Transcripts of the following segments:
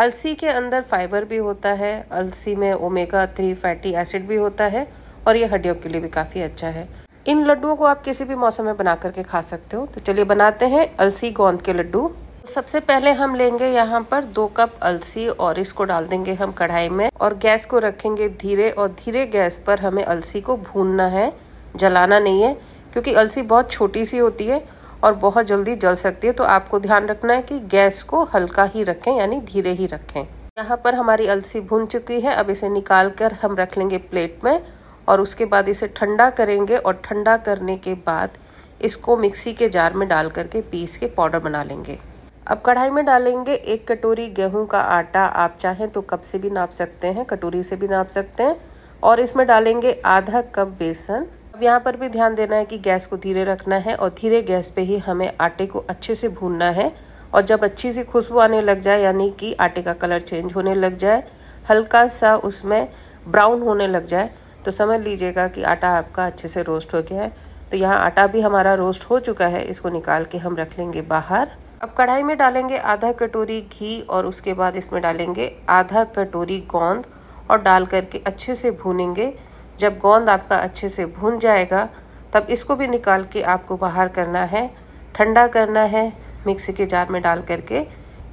अलसी के अंदर फाइबर भी होता है अलसी में ओमेगा थ्री फैटी एसिड भी होता है और ये हड्डियों के लिए भी काफ़ी अच्छा है इन लड्डुओं को आप किसी भी मौसम में बना करके खा सकते हो तो चलिए बनाते हैं अलसी गोंद के लड्डू सबसे पहले हम लेंगे यहाँ पर दो कप अलसी और इसको डाल देंगे हम कढ़ाई में और गैस को रखेंगे धीरे और धीरे गैस पर हमें अलसी को भूनना है जलाना नहीं है क्योंकि अलसी बहुत छोटी सी होती है और बहुत जल्दी जल सकती है तो आपको ध्यान रखना है कि गैस को हल्का ही रखें यानी धीरे ही रखें यहाँ पर हमारी अलसी भुन चुकी है अब इसे निकाल कर हम रख लेंगे प्लेट में और उसके बाद इसे ठंडा करेंगे और ठंडा करने के बाद इसको मिक्सी के जार में डाल करके पीस के पाउडर बना लेंगे अब कढ़ाई में डालेंगे एक कटोरी गेहूं का आटा आप चाहें तो कप से भी नाप सकते हैं कटोरी से भी नाप सकते हैं और इसमें डालेंगे आधा कप बेसन अब यहाँ पर भी ध्यान देना है कि गैस को धीरे रखना है और धीरे गैस पे ही हमें आटे को अच्छे से भूनना है और जब अच्छी सी खुशबू आने लग जाए यानी कि आटे का कलर चेंज होने लग जाए हल्का सा उसमें ब्राउन होने लग जाए तो समझ लीजिएगा कि आटा आपका अच्छे से रोस्ट हो गया है तो यहाँ आटा भी हमारा रोस्ट हो चुका है इसको निकाल के हम रख लेंगे बाहर अब कढ़ाई में डालेंगे आधा कटोरी घी और उसके बाद इसमें डालेंगे आधा कटोरी गोंद और डाल करके अच्छे से भूनेंगे जब गोंद आपका अच्छे से भून जाएगा तब इसको भी निकाल के आपको बाहर करना है ठंडा करना है मिक्सी के जार में डाल करके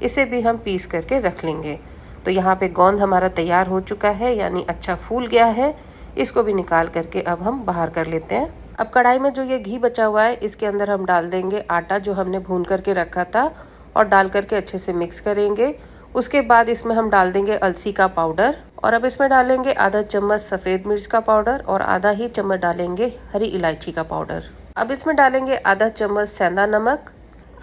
इसे भी हम पीस करके रख लेंगे तो यहाँ पे गोंद हमारा तैयार हो चुका है यानी अच्छा फूल गया है इसको भी निकाल करके अब हम बाहर कर लेते हैं अब कढ़ाई में जो ये घी बचा हुआ है इसके अंदर हम डाल देंगे आटा जो हमने भून करके रखा था और डाल करके अच्छे से मिक्स करेंगे उसके बाद इसमें हम डाल देंगे अलसी का पाउडर और अब इसमें डालेंगे आधा चम्मच सफ़ेद मिर्च का पाउडर और आधा ही चम्मच डालेंगे हरी इलायची का पाउडर अब इसमें डालेंगे आधा चम्मच सेंधा नमक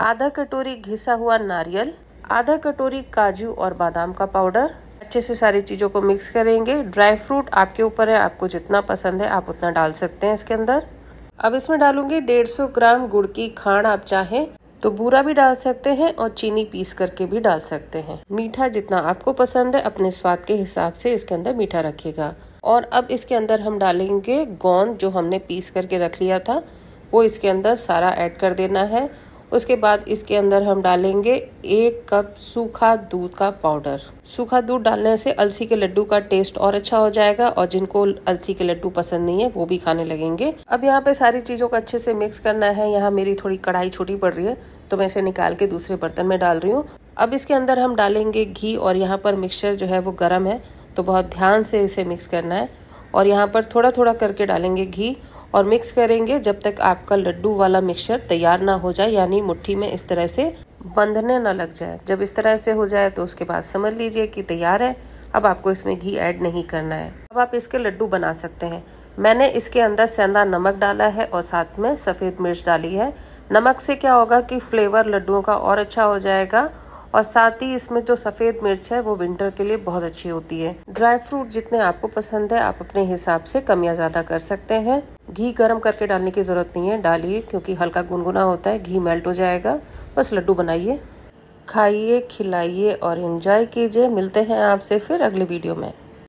आधा कटोरी घिसा हुआ नारियल आधा कटोरी काजू और बादाम का पाउडर अच्छे से सारी चीज़ों को मिक्स करेंगे ड्राई फ्रूट आपके ऊपर है आपको जितना पसंद है आप उतना डाल सकते हैं इसके अंदर अब इसमें डालूंगी 150 ग्राम गुड़ की खांड आप चाहें तो बूरा भी डाल सकते हैं और चीनी पीस करके भी डाल सकते हैं मीठा जितना आपको पसंद है अपने स्वाद के हिसाब से इसके अंदर मीठा रखिएगा और अब इसके अंदर हम डालेंगे गोंद जो हमने पीस करके रख लिया था वो इसके अंदर सारा ऐड कर देना है उसके बाद इसके अंदर हम डालेंगे एक कप सूखा दूध का पाउडर सूखा दूध डालने से अलसी के लड्डू का टेस्ट और अच्छा हो जाएगा और जिनको अलसी के लड्डू पसंद नहीं है वो भी खाने लगेंगे अब यहाँ पे सारी चीज़ों को अच्छे से मिक्स करना है यहाँ मेरी थोड़ी कढ़ाई छोटी पड़ रही है तो मैं इसे निकाल के दूसरे बर्तन में डाल रही हूँ अब इसके अंदर हम डालेंगे घी और यहाँ पर मिक्सचर जो है वो गर्म है तो बहुत ध्यान से इसे मिक्स करना है और यहाँ पर थोड़ा थोड़ा करके डालेंगे घी और मिक्स करेंगे जब तक आपका लड्डू वाला मिक्सचर तैयार ना हो जाए यानी मुट्ठी में इस तरह से बंधने ना लग जाए जब इस तरह से हो जाए तो उसके बाद समझ लीजिए कि तैयार है अब आपको इसमें घी ऐड नहीं करना है अब आप इसके लड्डू बना सकते हैं मैंने इसके अंदर सेंधा नमक डाला है और साथ में सफ़ेद मिर्च डाली है नमक से क्या होगा कि फ्लेवर लड्डुओं का और अच्छा हो जाएगा और साथ ही इसमें जो सफ़ेद मिर्च है वो विंटर के लिए बहुत अच्छी होती है ड्राई फ्रूट जितने आपको पसंद है आप अपने हिसाब से कम या ज़्यादा कर सकते हैं घी गर्म करके डालने की ज़रूरत नहीं है डालिए क्योंकि हल्का गुनगुना होता है घी मेल्ट हो जाएगा बस लड्डू बनाइए खाइए खिलाइए और इन्जॉय कीजिए मिलते हैं आपसे फिर अगले वीडियो में